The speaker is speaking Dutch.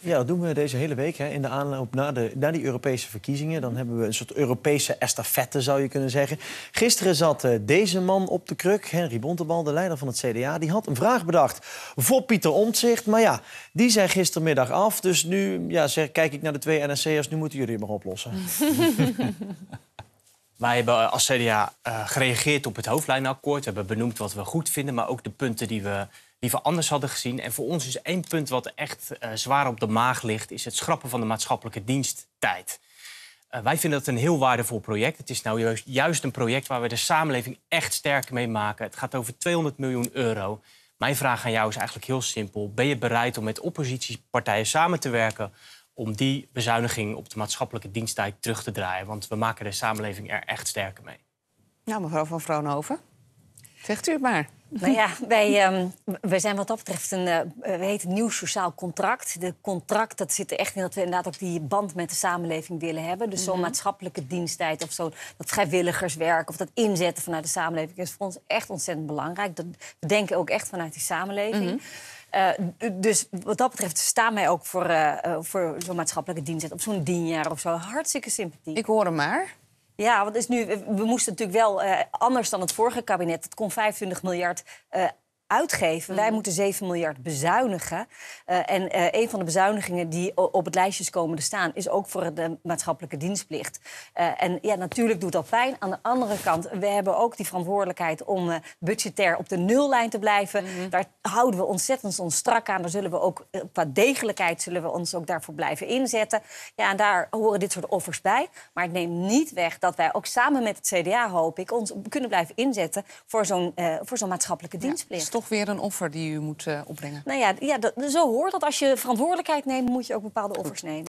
Ja, dat doen we deze hele week. Hè, in de aanloop naar, de, naar die Europese verkiezingen. Dan hebben we een soort Europese estafette, zou je kunnen zeggen. Gisteren zat eh, deze man op de kruk, Henry Bontebal, de leider van het CDA. Die had een vraag bedacht voor Pieter Omtzigt. Maar ja, die zei gistermiddag af. Dus nu ja, zeg, kijk ik naar de twee NSC'ers. Nu moeten jullie het maar oplossen. Wij hebben eh, als CDA eh, gereageerd op het hoofdlijnenakkoord. We hebben benoemd wat we goed vinden, maar ook de punten die we die anders hadden gezien. En voor ons is één punt wat echt eh, zwaar op de maag ligt, is het schrappen van de maatschappelijke diensttijd. Eh, wij vinden dat een heel waardevol project. Het is nou juist, juist een project waar we de samenleving echt sterk mee maken. Het gaat over 200 miljoen euro. Mijn vraag aan jou is eigenlijk heel simpel. Ben je bereid om met oppositiepartijen samen te werken om die bezuiniging op de maatschappelijke diensttijd terug te draaien? Want we maken de samenleving er echt sterker mee. Nou, mevrouw van Vroonhoven, zegt u het maar. Nou ja, wij, ehm, wij zijn wat dat betreft een eh, we heet nieuw sociaal contract. De contract dat zit er echt in dat we inderdaad ook die band met de samenleving willen hebben. Dus zo'n mhm. maatschappelijke diensttijd of zo, dat vrijwilligerswerk of dat inzetten vanuit de samenleving is voor ons echt ontzettend belangrijk. Dat, we denken ook echt vanuit die samenleving. Mhm. Eh, dus wat dat betreft staan wij ook voor, eh, voor zo'n maatschappelijke dienst. Op zo'n dienjaar of zo. Hartstikke sympathie. Ik hoor hem maar. Ja, want is nu, we moesten natuurlijk wel eh, anders dan het vorige kabinet. Het kon 25 miljard uh, uitgeven. Wij mm. moeten 7 miljard bezuinigen. Eh, en eh, een van de bezuinigingen die op het lijstje komen te staan... is ook voor de maatschappelijke dienstplicht. Eh, en ja, natuurlijk doet dat pijn. Aan de andere kant, we hebben ook die verantwoordelijkheid... om budgetair op de nullijn te blijven. Mm-hmm. Daar houden we ontzettend ons strak aan. Daar zullen we ook, qua degelijkheid zullen we ons ook daarvoor blijven inzetten. Ja, en daar horen dit soort offers bij. Maar het neemt niet weg dat wij ook samen met het CDA, hoop ik... ons kunnen blijven inzetten voor zo'n voor zo'n maatschappelijke dienstplicht toch weer een offer die u moet eh, opbrengen. Nou ja, ja dat, zo hoort dat. Als je verantwoordelijkheid neemt, moet je ook bepaalde offers nemen.